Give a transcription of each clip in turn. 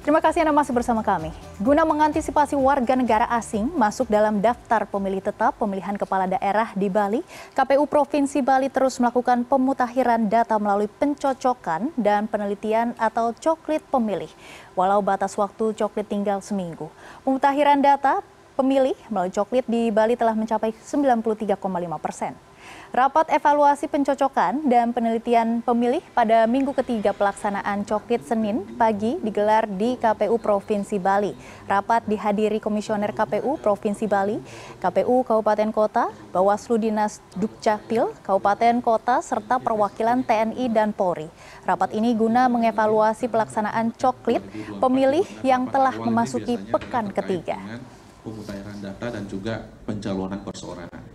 Terima kasih Anda masih bersama kami. Guna mengantisipasi warga negara asing masuk dalam daftar pemilih tetap pemilihan kepala daerah di Bali, KPU Provinsi Bali terus melakukan pemutakhiran data melalui pencocokan dan penelitian atau coklit pemilih. Walau batas waktu coklit tinggal seminggu. Pemutakhiran data pemilih melalui coklit di Bali telah mencapai 93,5 persen. Rapat evaluasi pencocokan dan penelitian pemilih pada minggu ketiga pelaksanaan Coklit Senin pagi digelar di KPU Provinsi Bali. Rapat dihadiri Komisioner KPU Provinsi Bali, KPU Kabupaten Kota, Bawaslu Dinas Dukcapil, Kabupaten Kota, serta perwakilan TNI dan Polri. Rapat ini guna mengevaluasi pelaksanaan Coklit pemilih yang telah memasuki pekan ketiga. data dan juga pencalonan perseorangan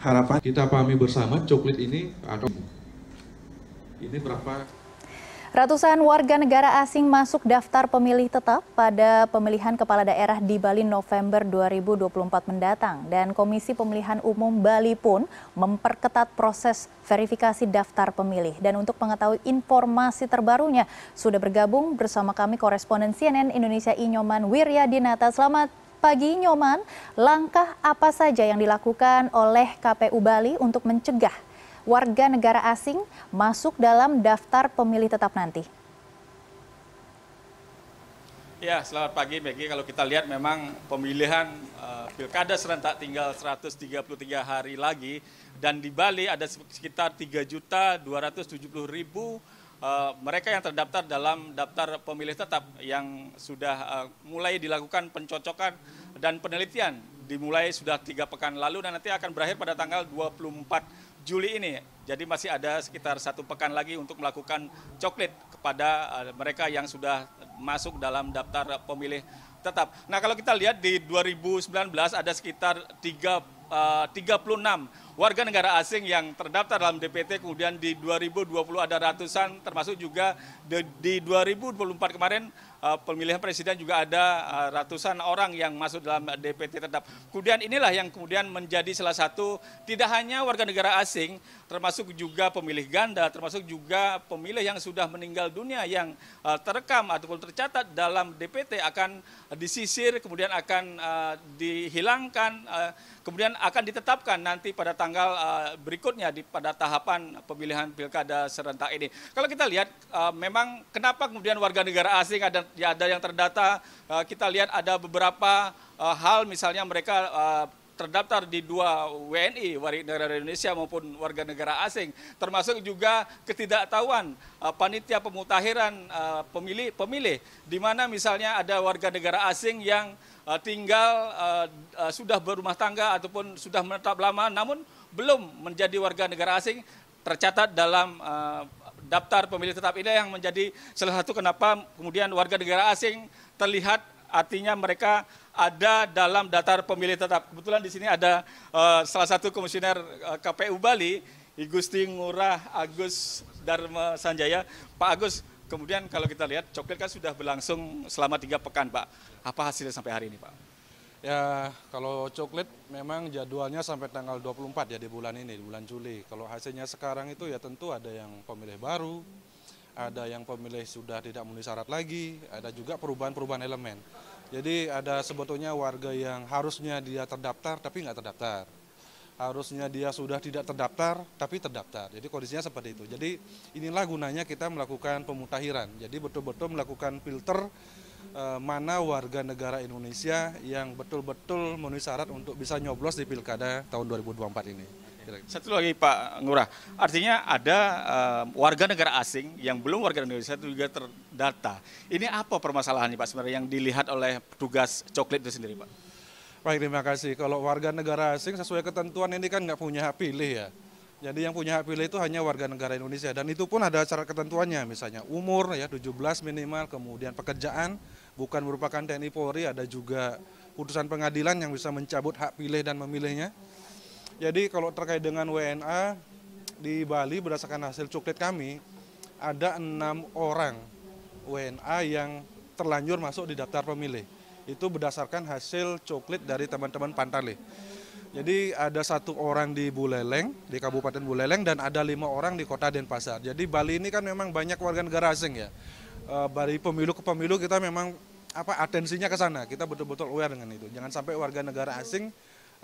harapan kita pahami bersama coklat ini atau ini berapa Ratusan warga negara asing masuk daftar pemilih tetap pada pemilihan kepala daerah di Bali November 2024 mendatang dan Komisi Pemilihan Umum Bali pun memperketat proses verifikasi daftar pemilih. Dan untuk mengetahui informasi terbarunya sudah bergabung bersama kami koresponden CNN Indonesia Inyoman Wiryadinata. Selamat pagi Nyoman, langkah apa saja yang dilakukan oleh KPU Bali untuk mencegah warga negara asing masuk dalam daftar pemilih tetap nanti? Ya, selamat pagi Maggie. Kalau kita lihat memang pemilihan uh, pilkada serentak tinggal 133 hari lagi dan di Bali ada sekitar 3.270.000 Eh, mereka yang terdaftar dalam daftar pemilih tetap yang sudah eh, mulai dilakukan pencocokan dan penelitian dimulai sudah tiga pekan lalu dan nanti akan berakhir pada tanggal 24 Juli ini. Jadi masih ada sekitar satu pekan lagi untuk melakukan coklit kepada eh, mereka yang sudah masuk dalam daftar pemilih tetap. Nah kalau kita lihat di 2019 ada sekitar 3, uh, 36 warga negara asing yang terdaftar dalam DPT kemudian di 2020 ada ratusan termasuk juga di, di 2024 kemarin uh, pemilihan presiden juga ada uh, ratusan orang yang masuk dalam DPT tetap. Kemudian inilah yang kemudian menjadi salah satu tidak hanya warga negara asing termasuk juga pemilih ganda termasuk juga pemilih yang sudah meninggal dunia yang uh, terekam ataupun tercatat dalam DPT akan disisir kemudian akan uh, dihilangkan uh, kemudian akan ditetapkan nanti pada tanggal uh, berikutnya di, pada tahapan pemilihan pilkada serentak ini. Kalau kita lihat uh, memang kenapa kemudian warga negara asing ada ya ada yang terdata, uh, kita lihat ada beberapa uh, hal misalnya mereka uh, terdaftar di dua WNI, warga negara Indonesia maupun warga negara asing, termasuk juga ketidaktahuan uh, panitia pemutahiran uh, pemilih pemilih di mana misalnya ada warga negara asing yang uh, tinggal uh, uh, sudah berumah tangga ataupun sudah menetap lama namun belum menjadi warga negara asing tercatat dalam uh, daftar pemilih tetap ini yang menjadi salah satu kenapa kemudian warga negara asing terlihat Artinya mereka ada dalam daftar pemilih tetap. Kebetulan di sini ada uh, salah satu komisioner uh, eh, KPU Bali, I Gusti Ngurah Agus Dharma Sanjaya. Pak Agus, kemudian kalau kita lihat coklat kan sudah berlangsung selama tiga pekan, Pak. Apa hasilnya sampai hari ini, Pak? Ya, kalau coklat memang jadwalnya sampai tanggal 24 ya di bulan ini, di bulan Juli. Kalau hasilnya sekarang itu ya tentu ada yang pemilih baru, ada yang pemilih sudah tidak memenuhi syarat lagi, ada juga perubahan-perubahan elemen. Jadi ada sebetulnya warga yang harusnya dia terdaftar tapi nggak terdaftar. Harusnya dia sudah tidak terdaftar tapi terdaftar. Jadi kondisinya seperti itu. Jadi inilah gunanya kita melakukan pemutahiran. Jadi betul-betul melakukan filter eh, mana warga negara Indonesia yang betul-betul memenuhi syarat untuk bisa nyoblos di Pilkada tahun 2024 ini. Satu lagi Pak Ngurah, artinya ada uh, warga negara asing yang belum warga Indonesia itu juga terdata. Ini apa permasalahannya Pak sebenarnya yang dilihat oleh petugas coklat itu sendiri Pak? Baik, terima kasih. Kalau warga negara asing sesuai ketentuan ini kan nggak punya hak pilih ya. Jadi yang punya hak pilih itu hanya warga negara Indonesia dan itu pun ada syarat ketentuannya misalnya umur ya 17 minimal kemudian pekerjaan bukan merupakan TNI Polri ada juga putusan pengadilan yang bisa mencabut hak pilih dan memilihnya. Jadi kalau terkait dengan WNA di Bali berdasarkan hasil cuklit kami ada enam orang WNA yang terlanjur masuk di daftar pemilih. Itu berdasarkan hasil cuklit dari teman-teman Pantale. Jadi ada satu orang di Buleleng, di Kabupaten Buleleng, dan ada lima orang di Kota Denpasar. Jadi Bali ini kan memang banyak warga negara asing ya. Eh, dari pemilu ke pemilu kita memang apa atensinya ke sana. Kita betul-betul aware dengan itu. Jangan sampai warga negara asing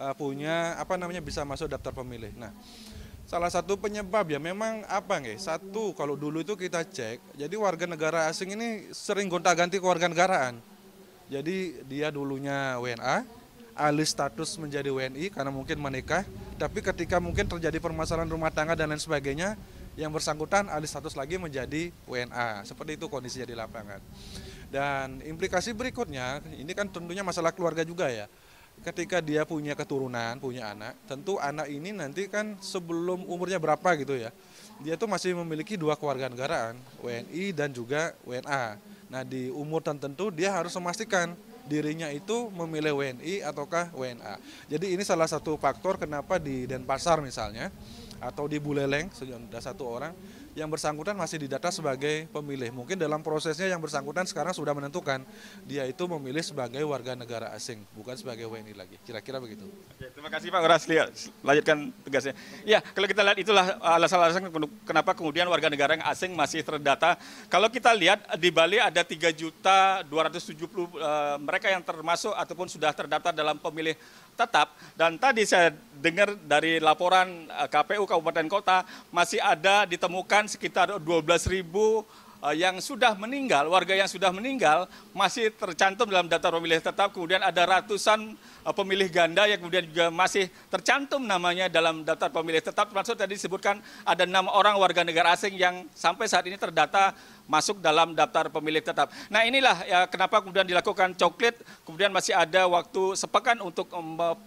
uh, punya apa namanya bisa masuk daftar pemilih. Nah, salah satu penyebab ya memang apa nih? Satu kalau dulu itu kita cek, jadi warga negara asing ini sering gonta-ganti kewarganegaraan. Jadi dia dulunya WNA, alih status menjadi WNI karena mungkin menikah, tapi ketika mungkin terjadi permasalahan rumah tangga dan lain sebagainya, yang bersangkutan alih status lagi menjadi WNA. Seperti itu kondisinya di lapangan. Dan implikasi berikutnya, ini kan tentunya masalah keluarga juga ya ketika dia punya keturunan, punya anak, tentu anak ini nanti kan sebelum umurnya berapa gitu ya, dia tuh masih memiliki dua kewarganegaraan, WNI dan juga WNA. Nah di umur tertentu dia harus memastikan dirinya itu memilih WNI ataukah WNA. Jadi ini salah satu faktor kenapa di Denpasar misalnya, atau di Buleleng, sudah satu orang, yang bersangkutan masih didata sebagai pemilih. Mungkin dalam prosesnya yang bersangkutan sekarang sudah menentukan dia itu memilih sebagai warga negara asing, bukan sebagai WNI lagi. Kira-kira begitu. Oke, terima kasih Pak Lihat, Lanjutkan tugasnya. Ya, kalau kita lihat itulah alasan-alasan kenapa kemudian warga negara yang asing masih terdata. Kalau kita lihat di Bali ada 3 juta 270 uh, eh, mereka yang termasuk ataupun sudah terdaftar dalam pemilih tetap dan tadi saya dengar dari laporan eh, KPU Kabupaten Kota masih ada ditemukan sekitar 12.000 eh, yang sudah meninggal, warga yang sudah meninggal masih tercantum dalam daftar pemilih tetap. Kemudian ada ratusan eh, pemilih ganda yang kemudian juga masih tercantum namanya dalam daftar pemilih tetap. Maksud tadi disebutkan ada enam orang warga negara asing yang sampai saat ini terdata masuk dalam daftar pemilih tetap. Nah inilah ya, kenapa kemudian dilakukan coklit, kemudian masih ada waktu sepekan untuk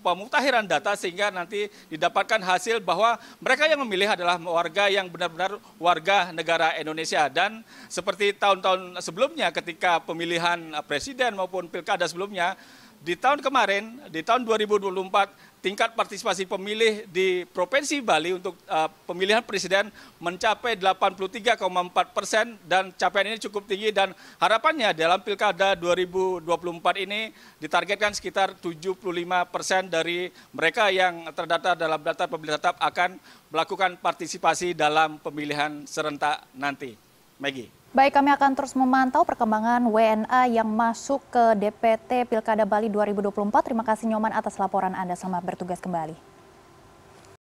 pemutahiran data sehingga nanti didapatkan hasil bahwa mereka yang memilih adalah warga yang benar-benar warga negara Indonesia. Dan seperti tahun-tahun sebelumnya ketika pemilihan presiden maupun pilkada sebelumnya, di tahun kemarin, di tahun 2024, tingkat partisipasi pemilih di Provinsi Bali untuk uh, pemilihan presiden mencapai 83,4 persen dan capaian ini cukup tinggi dan harapannya dalam pilkada 2024 ini ditargetkan sekitar 75 persen dari mereka yang terdata dalam data pemilih tetap akan melakukan partisipasi dalam pemilihan serentak nanti. Maggie. Baik, kami akan terus memantau perkembangan WNA yang masuk ke DPT Pilkada Bali 2024. Terima kasih Nyoman atas laporan Anda. Selamat bertugas kembali.